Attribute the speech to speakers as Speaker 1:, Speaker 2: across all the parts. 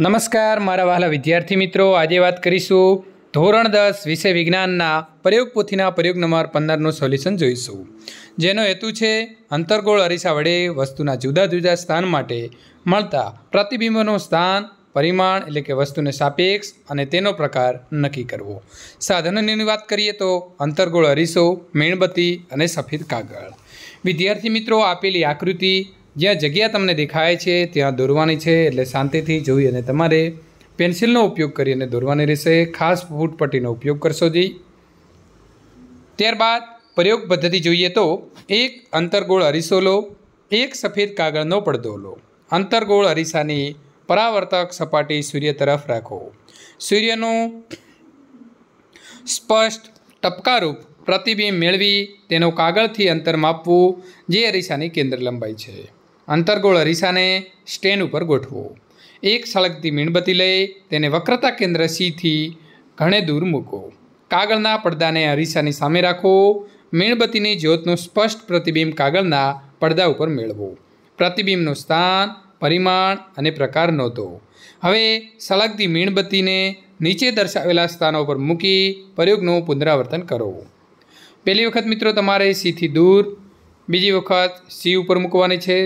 Speaker 1: નમસ્કાર મારા વહાલા વિદ્યાર્થી મિત્રો આજે વાત કરીશું ધોરણ દસ વિષય વિજ્ઞાનના પ્રયોગ પોથીના પ્રયોગ નંબર પંદરનું સોલ્યુશન જોઈશું જેનો હેતુ છે અંતરગોળ અરીસા વડે વસ્તુના જુદા જુદા સ્થાન માટે મળતા પ્રતિબિંબનું સ્થાન પરિમાણ એટલે કે વસ્તુને સાપેક્ષ અને તેનો પ્રકાર નક્કી કરવો સાધનોની વાત કરીએ તો અંતરગોળ અરીસો મીણબત્તી અને સફેદ કાગળ વિદ્યાર્થી મિત્રો આપેલી આકૃતિ જ્યાં જગ્યા તમને દેખાય છે ત્યાં દોરવાની છે એટલે શાંતિથી જોઈ અને તમારે પેન્સિલનો ઉપયોગ કરી અને દોરવાની રહેશે ખાસ ફૂટપટ્ટીનો ઉપયોગ કરશો જી ત્યારબાદ પ્રયોગ પદ્ધતિ જોઈએ તો એક અંતરગોળ અરીસો લો એક સફેદ કાગળનો પડદો લો અંતરગોળ અરીસાની પરાવર્તક સપાટી સૂર્ય તરફ રાખો સૂર્યનું સ્પષ્ટ ટપકારૂપ પ્રતિબિંબ મેળવી તેનો કાગળથી અંતર માપવું જે અરીસાની કેન્દ્ર લંબાઈ છે અંતર્ગોળ અરીસાને સ્ટેન્ડ ઉપર ગોઠવો એક સળગતી મીણબત્તી લઈ તેને વક્રતા કેન્દ્ર સીથી ઘણે દૂર મૂકો કાગળના પડદાને અરીસાની સામે રાખો મીણબત્તીની જ્યોતનું સ્પષ્ટ પ્રતિબિંબ કાગળના પડદા ઉપર મેળવો પ્રતિબિંબનું સ્થાન પરિમાણ અને પ્રકાર નોંધો હવે સળગતી મીણબત્તીને નીચે દર્શાવેલા સ્થાનો પર મૂકી પ્રયોગનું પુનરાવર્તન કરો પહેલી વખત મિત્રો તમારે સીથી દૂર બીજી વખત સી ઉપર મૂકવાની છે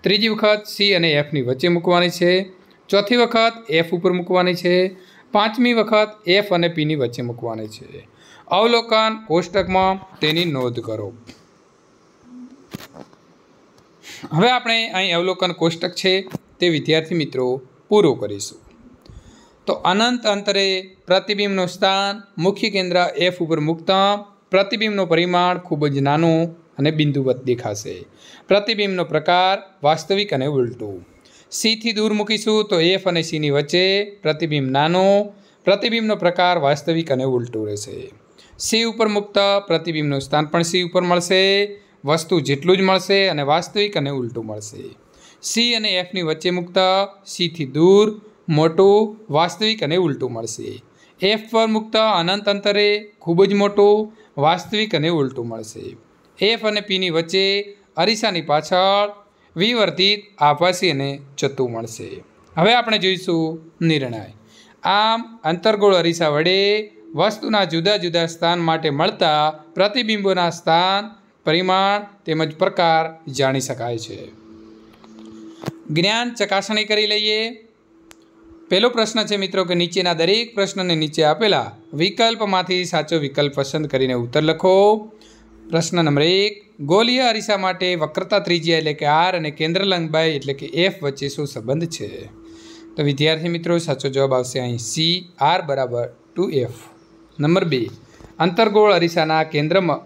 Speaker 1: ત્રીજી વખત સી અને એફની વચ્ચે મૂકવાની છે ચોથી વખત એફ ઉપર મૂકવાની છે પાંચમી વખત એફ અને પીની વચ્ચે મૂકવાની છે અવલોકન કોષ્ટકમાં તેની નોંધ કરો હવે આપણે અહીં અવલોકન કોષ્ટક છે તે વિદ્યાર્થી મિત્રો પૂરો કરીશું તો અનંત અંતરે પ્રતિબિંબનું સ્થાન મુખ્ય કેન્દ્ર એફ ઉપર મૂકતા પ્રતિબિંબનું પરિમાણ ખૂબ જ નાનું અને બિંદુવત દેખાશે પ્રતિબિંબનો પ્રકાર વાસ્તવિક અને ઉલટું સીથી દૂર મૂકીશું તો એફ અને સીની વચ્ચે પ્રતિબિંબ નાનો પ્રતિબિંબનો પ્રકાર વાસ્તવિક અને ઉલટું રહેશે સી ઉપર મુક્ત પ્રતિબિંબનું સ્થાન પણ સી ઉપર મળશે વસ્તુ જેટલું જ મળશે અને વાસ્તવિક અને ઉલટું મળશે સી અને એફની વચ્ચે મુક્ત સીથી દૂર મોટું વાસ્તવિક અને ઉલટું મળશે એફ પર મુક્ત અનંત અંતરે ખૂબ જ મોટું વાસ્તવિક અને ઉલટું મળશે એફ અને પીની વચ્ચે અરીસાની પાછળ વિવર્તિત આભાસી અને જતું મળશે હવે આપણે જોઈશું નિર્ણય આમ અંતર્ગોળ અરીસા વડે વસ્તુના જુદા જુદા સ્થાન માટે મળતા પ્રતિબિંબોના સ્થાન પરિમાણ તેમજ પ્રકાર જાણી શકાય છે જ્ઞાન ચકાસણી કરી લઈએ પહેલો પ્રશ્ન છે મિત્રો કે નીચેના દરેક પ્રશ્નને નીચે આપેલા વિકલ્પમાંથી સાચો વિકલ્પ પસંદ કરીને ઉત્તર લખો પ્રશ્ન નંબર એક ગોલીય અરીસા માટે વક્રતા ત્રિજ્યા એટલે કે આર અને કેન્દ્ર લંબાઈ એટલે કે એફ વચ્ચે શું સંબંધ છે તો વિદ્યાર્થી મિત્રો સાચો જવાબ આવશે અહીં સી આર બરાબર ટુ એફ નંબર બે અંતરગોળ અરીસાના કેન્દ્રમાં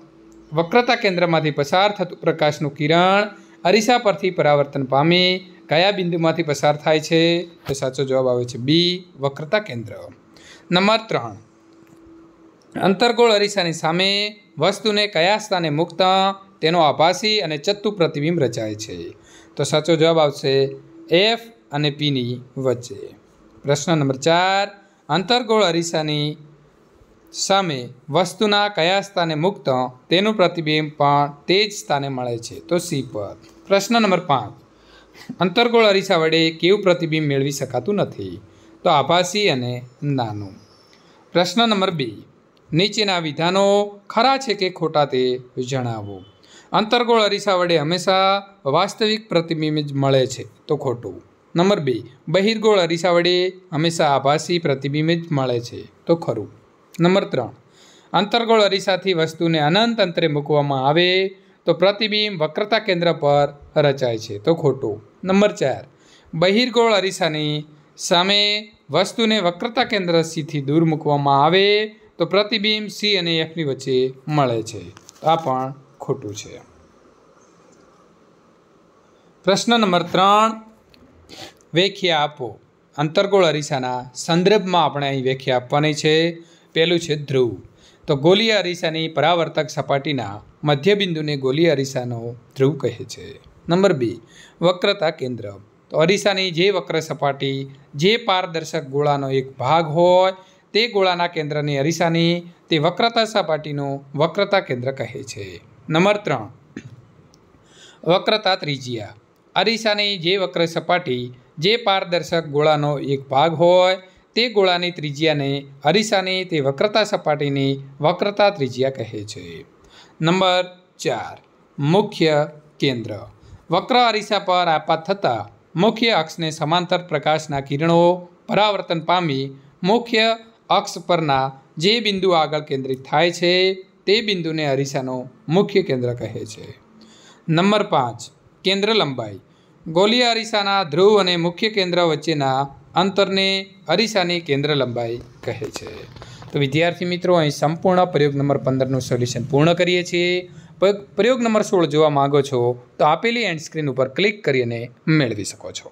Speaker 1: વક્રતા કેન્દ્રમાંથી પસાર થતું પ્રકાશનું કિરણ અરીસા પરથી પરાવર્તન પામે કયા બિંદુમાંથી પસાર થાય છે તો સાચો જવાબ આવે છે બી વક્રતા કેન્દ્ર નંબર ત્રણ અંતરગોળ અરીસાની સામે વસ્તુને કયા સ્થાને મુક્ત તેનો આભાસી અને ચત્તુ પ્રતિબિંબ રચાય છે તો સાચો જવાબ આવશે એફ અને પીની વચ્ચે પ્રશ્ન નંબર ચાર અંતરગોળ અરીસાની સામે વસ્તુના કયા સ્થાને મુક્ત તેનું પ્રતિબિંબ પણ તે જ સ્થાને મળે છે તો સી પર પ્રશ્ન નંબર પાંચ અંતરગોળ અરીસા વડે કેવું પ્રતિબિંબ મેળવી શકાતું નથી તો આભાસી અને નાનું પ્રશ્ન નંબર બી નીચેના વિધાનો ખરા છે કે ખોટા તે જણાવો અંતરગોળ અરીસા વડે હંમેશા વાસ્તવિક પ્રતિબિંબ જ મળે છે તો ખોટું નંબર બે બહિર્ગોળ અરીસા વડે હંમેશા આભાસી પ્રતિબિંબ જ મળે છે તો ખરું નંબર ત્રણ અંતર્ગોળ અરીસાથી વસ્તુને અનંત અંતરે મૂકવામાં આવે તો પ્રતિબિંબ વક્રતા કેન્દ્ર પર રચાય છે તો ખોટું નંબર ચાર બહિર્ગોળ અરીસાની સામે વસ્તુને વક્રતા કેન્દ્રથી દૂર મૂકવામાં આવે તો પ્રતિબિંબ સી અને એફની વચ્ચે મળે છે આ પણ ખોટું છે પ્રશ્ન નંબર ત્રણ વ્યાખ્યા આપો અંતરગોળ અરીસાના સંદર્ભમાં આપણે અહીં વ્યાખ્યા આપવાની છે પહેલું છે ધ્રુવ તો ગોલીય અરીસાની પરાવર્તક સપાટીના મધ્યબિંદુને ગોલીય અરીસાનો ધ્રુવ કહે છે નંબર બી વક્રતા કેન્દ્ર તો અરીસાની જે વક્ર સપાટી જે પારદર્શક ગોળાનો એક ભાગ હોય તે ગોળાના કેન્દ્રની અરીસાની તે વક્રતા સપાટીનું વક્રતા કેન્દ્ર કહે છે નંબર ત્રણ વક્રતા ત્રિજ્યા અરીસાની જે વક્ર સપાટી જે પારદર્શક ગોળાનો એક ભાગ હોય તે ગોળાની ત્રિજ્યાને અરીસાની તે વક્રતા સપાટીની વક્રતા ત્રિજ્યા કહે છે નંબર ચાર મુખ્ય કેન્દ્ર વક્ર અરીસા પર આપાત થતાં મુખ્ય અક્ષને સમાંતર પ્રકાશના કિરણો પરાવર્તન પામી મુખ્ય અક્ષ પરના જે બિંદુ આગળ કેન્દ્રિત થાય છે તે બિંદુને અરીસાનું મુખ્ય કેન્દ્ર કહે છે નંબર પાંચ કેન્દ્ર લંબાઈ ગોલી અરીસાના ધ્રુવ અને મુખ્ય કેન્દ્ર વચ્ચેના અંતરને અરીસાની કેન્દ્ર લંબાઈ કહે છે તો વિદ્યાર્થી મિત્રો અહીં સંપૂર્ણ પ્રયોગ નંબર પંદરનું સોલ્યુશન પૂર્ણ કરીએ છીએ પ્રયોગ નંબર સોળ જોવા માગો છો તો આપેલી એન્ડ સ્ક્રીન ઉપર ક્લિક કરીને મેળવી શકો છો